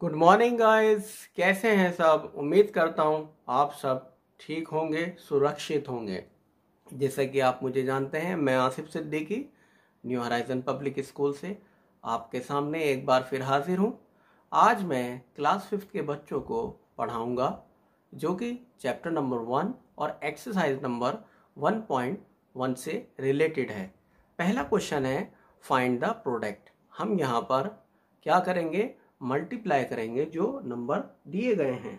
good morning guys कैसे हैं सब उम्मीद करता हूं आप सब ठीक होंगे सुरक्षित होंगे जैसा कि आप मुझे जानते हैं मैं Asif Siddiqui New Horizon Public School से आपके सामने एक बार फिर हाजिर हूं आज मैं क्लास फिफ्थ के बच्चों को पढ़ाऊंगा जो कि चैप्टर नंबर वन और exercise number one point one से रिलेटेड है पहला क्वेश्चन है फाइंड द प्रोडक्ट हम यहाँ पर क्या करेंगे मल्टीप्लाई करेंगे जो नंबर दिए गए हैं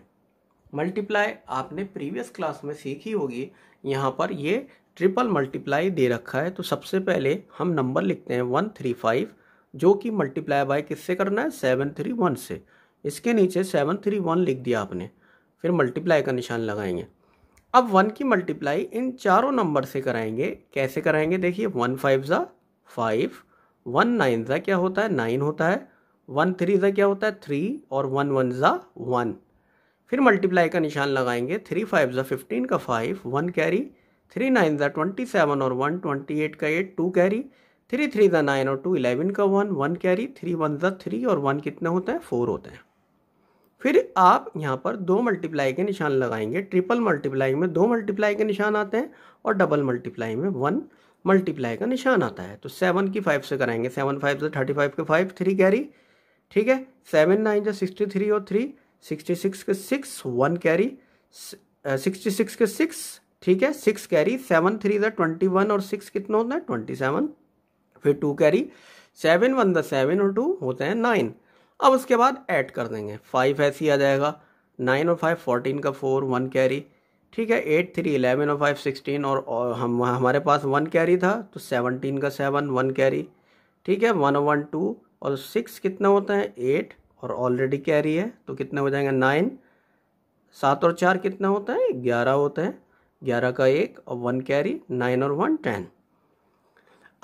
मल्टीप्लाई आपने प्रीवियस क्लास में सीखी होगी यहाँ पर ये ट्रिपल मल्टीप्लाई दे रखा है तो सबसे पहले हम नंबर लिखते हैं वन थ्री फाइव जो कि मल्टीप्लाई बाय किससे करना है सेवन थ्री वन से इसके नीचे सेवन थ्री वन लिख दिया आपने फिर मल्टीप्लाई का निशान लगाएंगे अब वन की मल्टीप्लाई इन चारों नंबर से कराएंगे कैसे कराएंगे देखिए वन फाइव ज़ा फाइव वन नाइन ज़ा क्या होता है नाइन होता है वन थ्री ज़ा क्या होता है थ्री और वन वन ज़ा वन फिर मल्टीप्लाई का निशान लगाएंगे थ्री फाइव ज़ा फिफ्टीन का five one carry three nine ज़ा ट्वेंटी सेवन और वन ट्वेंटी एट का eight two carry three three ज़ा नाइन और टू इलेवन का one one carry three one ज़ा थ्री और वन कितना होता है फोर होता है फिर आप यहाँ पर दो मल्टीप्लाई के निशान लगाएंगे ट्रिपल मल्टीप्लाई में दो मल्टीप्लाई के निशान आते हैं और डबल मल्टीप्लाई में वन मल्टीप्लाई का निशान आता है तो सेवन की फाइव से कराएंगे सेवन फाइव से थर्टी फाइव के फाइव थ्री कैरी ठीक है सेवन नाइन जो सिक्सटी थ्री और थ्री सिक्सटी सिक्स के six one carry sixty six के सिक्स ठीक है सिक्स कैरी सेवन थ्री द ट्वेंटी वन और सिक्स कितना होता है ट्वेंटी सेवन फिर टू कैरी सेवन वन द सेवन और टू होते हैं नाइन अब उसके बाद ऐड कर देंगे फाइव ऐसे ही आ जाएगा नाइन और फाइव फोर्टीन का फोर वन कैरी ठीक है एट थ्री इलेवन और फाइव सिक्सटीन और हम हमारे पास वन कैरी था तो सेवनटीन का सेवन वन कैरी ठीक है वन वन टू और सिक्स कितना होता है एट और ऑलरेडी कैरी है तो कितना हो जाएगा नाइन सात और चार कितना होता है ग्यारह होता है ग्यारह का एक और वन कैरी नाइन और वन टेन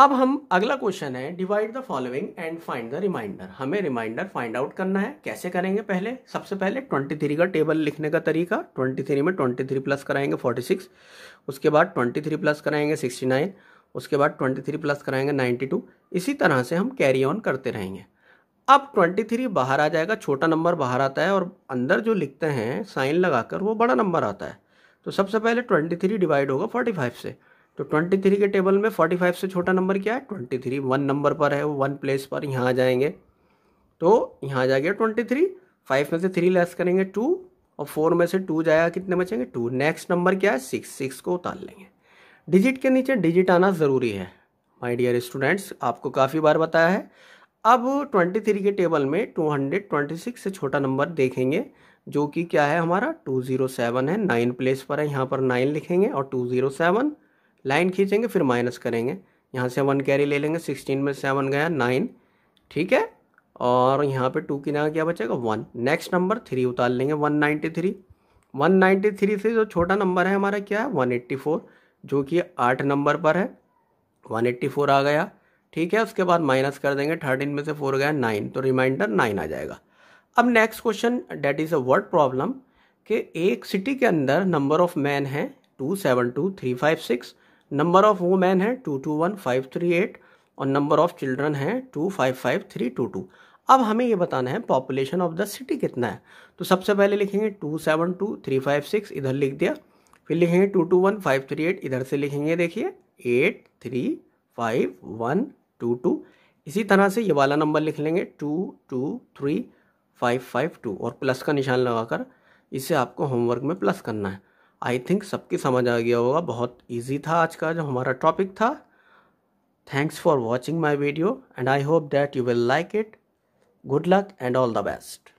अब हम अगला क्वेश्चन है divide the following and find the remainder हमें रिमाइंडर फाइंड आउट करना है कैसे करेंगे पहले सबसे पहले ट्वेंटी थ्री का टेबल लिखने का तरीका ट्वेंटी थ्री में ट्वेंटी थ्री प्लस कराएंगे फोर्टी सिक्स उसके बाद ट्वेंटी थ्री प्लस कराएंगे सिक्सटी नाइन उसके बाद ट्वेंटी थ्री प्लस कराएंगे नाइन्टी टू इसी तरह से हम कैरी ऑन करते रहेंगे अब ट्वेंटी थ्री बाहर आ जाएगा छोटा नंबर बाहर आता है और अंदर जो लिखते हैं साइन लगाकर वो बड़ा नंबर आता है तो सबसे पहले ट्वेंटी थ्री डिवाइड होगा फोर्टी फाइव से तो ट्वेंटी थ्री के टेबल में फोर्टी फाइव से छोटा नंबर क्या है ट्वेंटी थ्री वन नंबर पर है वो वन प्लेस पर यहाँ आ जाएंगे तो यहाँ आ जाएगा ट्वेंटी थ्री फाइव में से थ्री लेस करेंगे टू और फोर में से टू जाएगा कितने बचेंगे टू नेक्स्ट नंबर क्या है सिक्स सिक्स को उतार लेंगे डिजिट के नीचे डिजिट आना ज़रूरी है माय डियर स्टूडेंट्स आपको काफ़ी बार बताया है अब 23 के टेबल में 226 से छोटा नंबर देखेंगे जो कि क्या है हमारा 207 है नाइन प्लेस पर है यहाँ पर नाइन लिखेंगे और 207 लाइन खींचेंगे फिर माइनस करेंगे यहाँ से वन कैरी ले लेंगे सिक्सटीन में सेवन गया नाइन ठीक है और यहाँ पर टू की जगह क्या बचेगा वन नेक्स्ट नंबर थ्री उतार लेंगे one ninety three one ninety three से जो छोटा नंबर है हमारा क्या है वन एट्टी फोर जो कि आठ नंबर पर है वन एट्टी फोर आ गया ठीक है उसके बाद माइनस कर देंगे थर्टीन में से फोर गया नाइन तो रिमाइंडर नाइन आ जाएगा अब next question that is a word problem कि एक सिटी के अंदर नंबर ऑफ मैन है two seven two three five six number of women है two two one five three eight और नंबर ऑफ चिल्ड्रन है two five five three two two अब हमें ये बताना है पॉपुलेशन ऑफ द सिटी कितना है तो सबसे पहले लिखेंगे two seven two three five six इधर लिख दिया फिर लिखेंगे two two one five three eight इधर से लिखेंगे देखिए eight three five one two two इसी तरह से ये वाला नंबर लिख लेंगे two two three five five two और प्लस का निशान लगाकर इसे आपको होमवर्क में प्लस करना है आई थिंक सबकी समझ आ गया होगा बहुत ईजी था आज का जो हमारा टॉपिक था thanks for watching my video and I hope that you will like it good luck and all the best